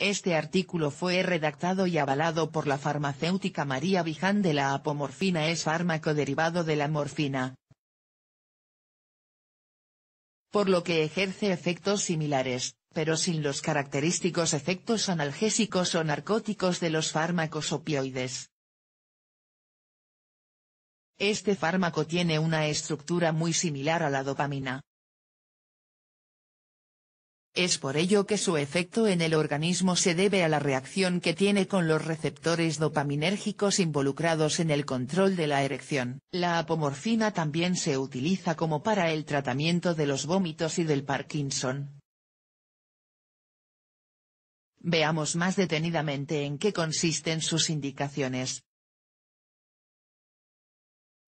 Este artículo fue redactado y avalado por la farmacéutica María Viján de la apomorfina es fármaco derivado de la morfina. Por lo que ejerce efectos similares, pero sin los característicos efectos analgésicos o narcóticos de los fármacos opioides. Este fármaco tiene una estructura muy similar a la dopamina, es por ello que su efecto en el organismo se debe a la reacción que tiene con los receptores dopaminérgicos involucrados en el control de la erección. La apomorfina también se utiliza como para el tratamiento de los vómitos y del Parkinson. Veamos más detenidamente en qué consisten sus indicaciones.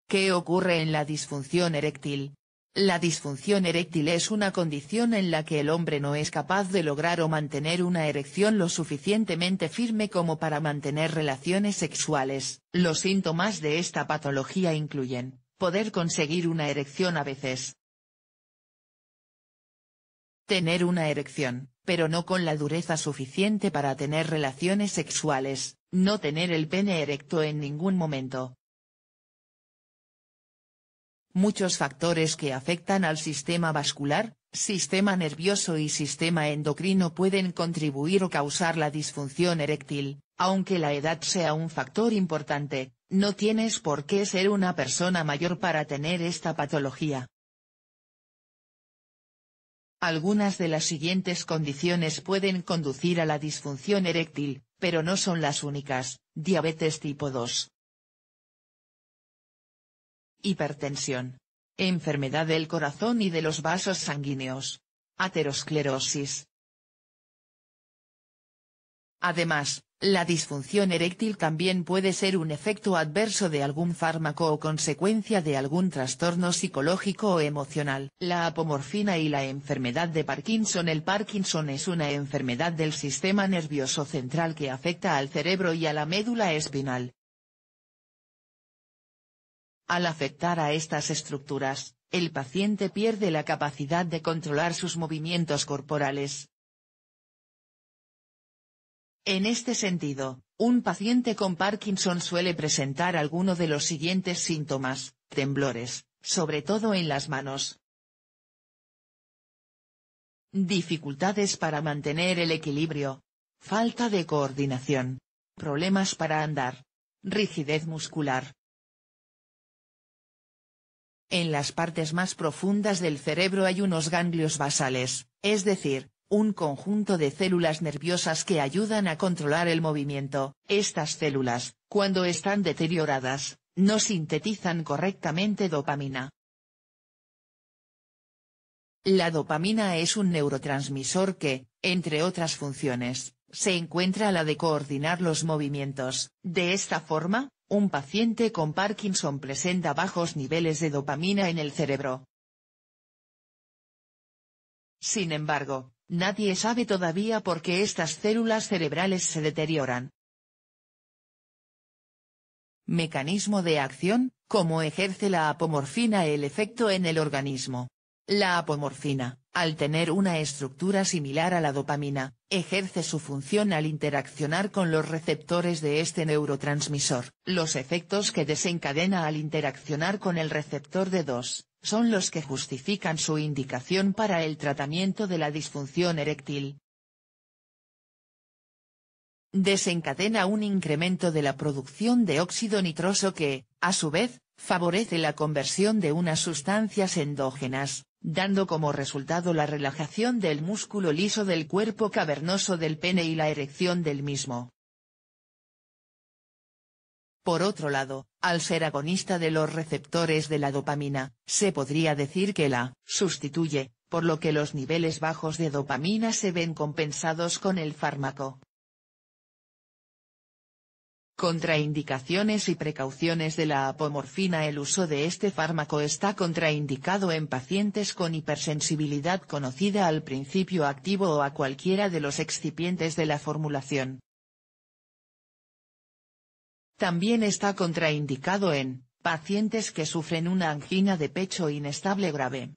¿Qué ocurre en la disfunción eréctil? La disfunción eréctil es una condición en la que el hombre no es capaz de lograr o mantener una erección lo suficientemente firme como para mantener relaciones sexuales. Los síntomas de esta patología incluyen, poder conseguir una erección a veces. Tener una erección, pero no con la dureza suficiente para tener relaciones sexuales, no tener el pene erecto en ningún momento, muchos factores que afectan al sistema vascular, sistema nervioso y sistema endocrino pueden contribuir o causar la disfunción eréctil, aunque la edad sea un factor importante, no tienes por qué ser una persona mayor para tener esta patología. Algunas de las siguientes condiciones pueden conducir a la disfunción eréctil, pero no son las únicas, diabetes tipo 2, hipertensión. Enfermedad del corazón y de los vasos sanguíneos. Aterosclerosis. Además, la disfunción eréctil también puede ser un efecto adverso de algún fármaco o consecuencia de algún trastorno psicológico o emocional. La apomorfina y la enfermedad de Parkinson El Parkinson es una enfermedad del sistema nervioso central que afecta al cerebro y a la médula espinal, al afectar a estas estructuras, el paciente pierde la capacidad de controlar sus movimientos corporales. En este sentido, un paciente con Parkinson suele presentar alguno de los siguientes síntomas, temblores, sobre todo en las manos. Dificultades para mantener el equilibrio. Falta de coordinación. Problemas para andar. Rigidez muscular. En las partes más profundas del cerebro hay unos ganglios basales, es decir, un conjunto de células nerviosas que ayudan a controlar el movimiento. Estas células, cuando están deterioradas, no sintetizan correctamente dopamina. La dopamina es un neurotransmisor que, entre otras funciones, se encuentra la de coordinar los movimientos. De esta forma, un paciente con Parkinson presenta bajos niveles de dopamina en el cerebro. Sin embargo, nadie sabe todavía por qué estas células cerebrales se deterioran. Mecanismo de acción, cómo ejerce la apomorfina el efecto en el organismo. La apomorfina, al tener una estructura similar a la dopamina, ejerce su función al interaccionar con los receptores de este neurotransmisor. Los efectos que desencadena al interaccionar con el receptor de 2, son los que justifican su indicación para el tratamiento de la disfunción eréctil. Desencadena un incremento de la producción de óxido nitroso que, a su vez, favorece la conversión de unas sustancias endógenas, dando como resultado la relajación del músculo liso del cuerpo cavernoso del pene y la erección del mismo. Por otro lado, al ser agonista de los receptores de la dopamina, se podría decir que la sustituye, por lo que los niveles bajos de dopamina se ven compensados con el fármaco. Contraindicaciones y precauciones de la apomorfina El uso de este fármaco está contraindicado en pacientes con hipersensibilidad conocida al principio activo o a cualquiera de los excipientes de la formulación. También está contraindicado en, pacientes que sufren una angina de pecho inestable grave.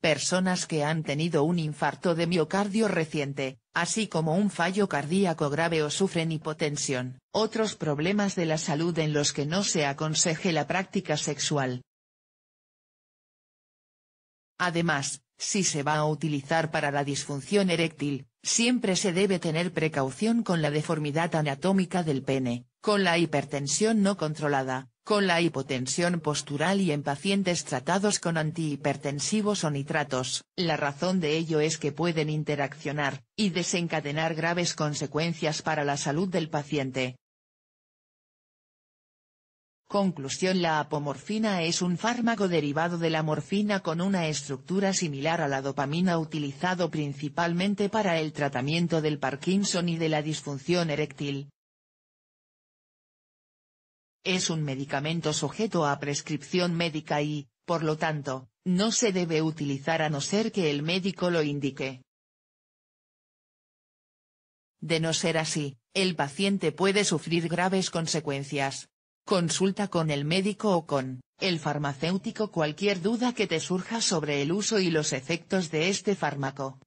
Personas que han tenido un infarto de miocardio reciente, así como un fallo cardíaco grave o sufren hipotensión, otros problemas de la salud en los que no se aconseje la práctica sexual. Además, si se va a utilizar para la disfunción eréctil, siempre se debe tener precaución con la deformidad anatómica del pene, con la hipertensión no controlada, con la hipotensión postural y en pacientes tratados con antihipertensivos o nitratos. La razón de ello es que pueden interaccionar, y desencadenar graves consecuencias para la salud del paciente. Conclusión La apomorfina es un fármaco derivado de la morfina con una estructura similar a la dopamina utilizado principalmente para el tratamiento del Parkinson y de la disfunción eréctil. Es un medicamento sujeto a prescripción médica y, por lo tanto, no se debe utilizar a no ser que el médico lo indique. De no ser así, el paciente puede sufrir graves consecuencias. Consulta con el médico o con, el farmacéutico cualquier duda que te surja sobre el uso y los efectos de este fármaco.